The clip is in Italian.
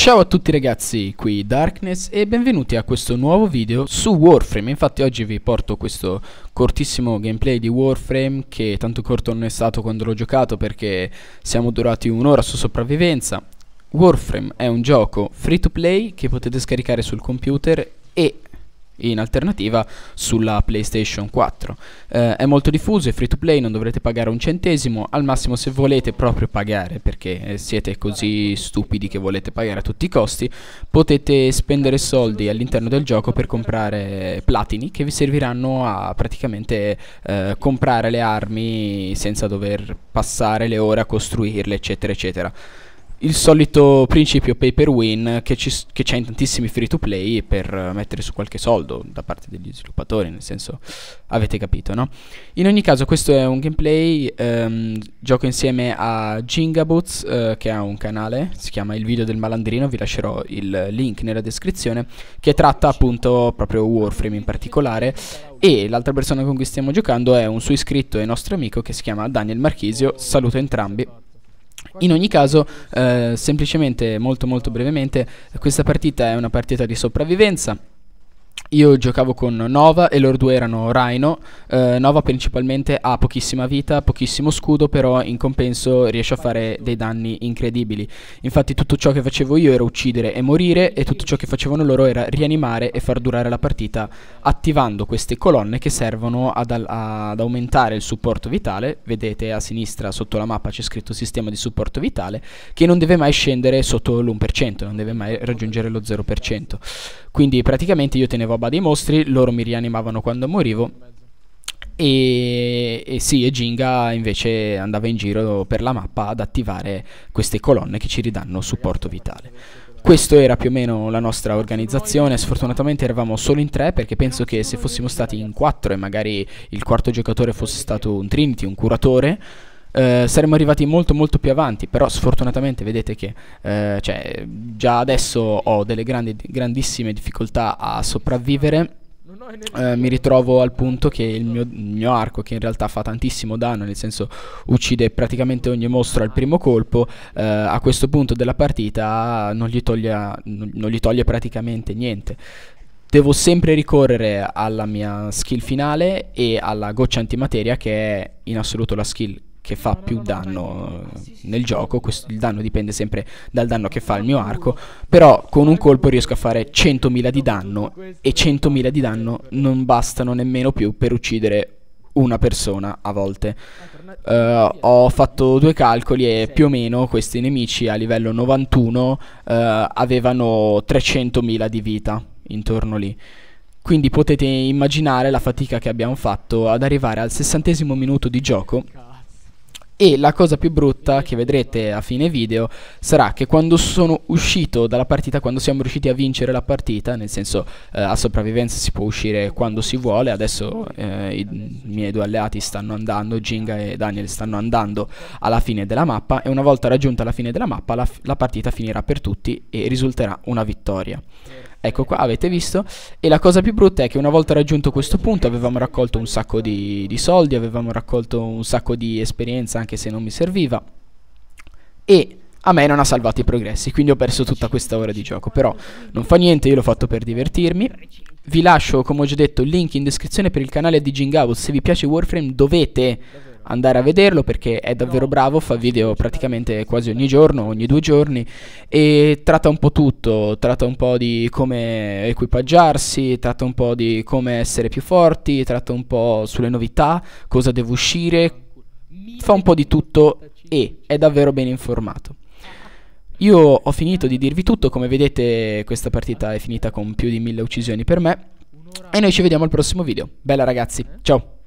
Ciao a tutti ragazzi, qui Darkness e benvenuti a questo nuovo video su Warframe Infatti oggi vi porto questo cortissimo gameplay di Warframe Che tanto corto non è stato quando l'ho giocato perché siamo durati un'ora su sopravvivenza Warframe è un gioco free to play che potete scaricare sul computer e in alternativa sulla PlayStation 4. Eh, è molto diffuso, è free to play, non dovrete pagare un centesimo, al massimo se volete proprio pagare perché eh, siete così stupidi che volete pagare a tutti i costi, potete spendere soldi all'interno del gioco per comprare platini che vi serviranno a praticamente eh, comprare le armi senza dover passare le ore a costruirle, eccetera, eccetera il solito principio pay per win che, ci, che c'è in tantissimi free to play per eh, mettere su qualche soldo da parte degli sviluppatori, nel senso avete capito, no? In ogni caso questo è un gameplay, ehm, gioco insieme a Gingaboots eh, che ha un canale, si chiama Il video del malandrino, vi lascerò il link nella descrizione, che tratta appunto proprio Warframe in particolare e l'altra persona con cui stiamo giocando è un suo iscritto e nostro amico che si chiama Daniel Marchisio, saluto entrambi in ogni caso, eh, semplicemente, molto molto brevemente, questa partita è una partita di sopravvivenza io giocavo con Nova e loro due erano Rhino. Eh, Nova principalmente ha pochissima vita, pochissimo scudo, però in compenso riesce a fare dei danni incredibili. Infatti tutto ciò che facevo io era uccidere e morire e tutto ciò che facevano loro era rianimare e far durare la partita attivando queste colonne che servono ad, ad aumentare il supporto vitale. Vedete a sinistra sotto la mappa c'è scritto sistema di supporto vitale che non deve mai scendere sotto l'1%, non deve mai raggiungere lo 0%. Quindi praticamente io tenevo roba dei mostri, loro mi rianimavano quando morivo. E, e, sì, e Ginga invece andava in giro per la mappa ad attivare queste colonne che ci ridanno supporto vitale. Questo era più o meno la nostra organizzazione, sfortunatamente eravamo solo in tre perché penso che se fossimo stati in quattro e magari il quarto giocatore fosse stato un Trinity, un curatore, eh, saremmo arrivati molto molto più avanti, però sfortunatamente vedete che eh, cioè, già adesso ho delle grandi, grandissime difficoltà a sopravvivere. Eh, mi ritrovo al punto che il mio, il mio, arco, che in realtà fa tantissimo danno, nel senso uccide praticamente ogni mostro al primo colpo, eh, a questo punto della partita non gli, toglie, non gli toglie praticamente niente. Devo sempre ricorrere alla mia skill finale e alla goccia antimateria che è in assoluto la skill che fa più danno eh, nel gioco, Questo, il danno dipende sempre dal danno che fa il mio arco, però con un colpo riesco a fare 100.000 di danno e 100.000 di danno non bastano nemmeno più per uccidere una persona a volte. Uh, ho fatto due calcoli e più o meno questi nemici a livello 91 uh, eh, avevano 300.000 di vita intorno lì. Quindi potete immaginare la fatica che abbiamo fatto ad arrivare al sessantesimo minuto di gioco e la cosa più brutta che vedrete a fine video sarà che quando sono uscito dalla partita, quando siamo riusciti a vincere la partita, nel senso eh, a sopravvivenza si può uscire quando si vuole, adesso eh, i, miei due alleati stanno andando, Ginga e Daniel stanno andando alla fine della mappa e una volta raggiunta la fine della mappa la, la partita finirà per tutti e risulterà una vittoria. Ecco qua, avete visto? E la cosa più brutta è che una volta raggiunto questo punto avevamo raccolto un sacco di, di soldi, avevamo raccolto un sacco di esperienza anche se non mi serviva. E a me non ha salvato i progressi, quindi ho perso tutta questa ora di gioco. Però non fa niente, io l'ho fatto per divertirmi. Vi lascio, come ho già detto, il link in descrizione per il canale di Gingavo. Se vi piace Warframe dovete andare a vederlo perché è davvero bravo, fa video praticamente quasi ogni giorno, ogni due giorni e tratta un po' tutto, tratta un po' di come equipaggiarsi, tratta un po' di come essere più forti, tratta un po' sulle novità, cosa deve uscire, fa un po' di tutto e è davvero ben informato. Io ho finito di dirvi tutto, come vedete questa partita è finita con più di mille uccisioni per me e noi ci vediamo al prossimo video. Bella ragazzi, ciao!